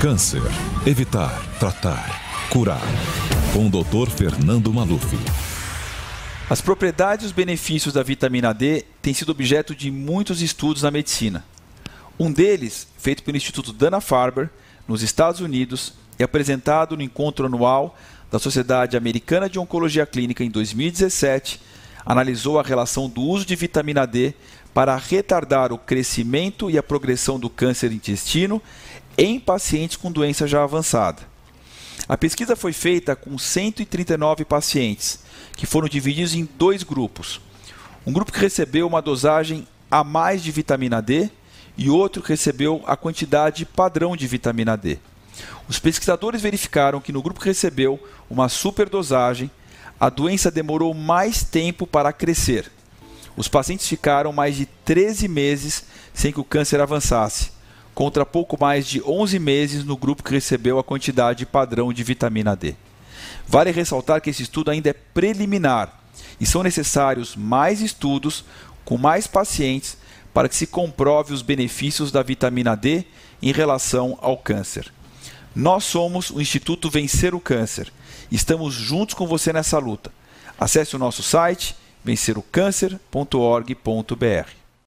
Câncer. Evitar, tratar, curar. Com o Dr. Fernando Maluf. As propriedades e os benefícios da vitamina D têm sido objeto de muitos estudos na medicina. Um deles, feito pelo Instituto Dana-Farber, nos Estados Unidos, e é apresentado no encontro anual da Sociedade Americana de Oncologia Clínica em 2017, analisou a relação do uso de vitamina D para retardar o crescimento e a progressão do câncer intestino em pacientes com doença já avançada. A pesquisa foi feita com 139 pacientes, que foram divididos em dois grupos. Um grupo que recebeu uma dosagem a mais de vitamina D e outro que recebeu a quantidade padrão de vitamina D. Os pesquisadores verificaram que no grupo que recebeu uma superdosagem, a doença demorou mais tempo para crescer. Os pacientes ficaram mais de 13 meses sem que o câncer avançasse, contra pouco mais de 11 meses no grupo que recebeu a quantidade padrão de vitamina D. Vale ressaltar que esse estudo ainda é preliminar e são necessários mais estudos com mais pacientes para que se comprove os benefícios da vitamina D em relação ao câncer. Nós somos o Instituto Vencer o Câncer. Estamos juntos com você nessa luta. Acesse o nosso site vencerocâncer.org.br.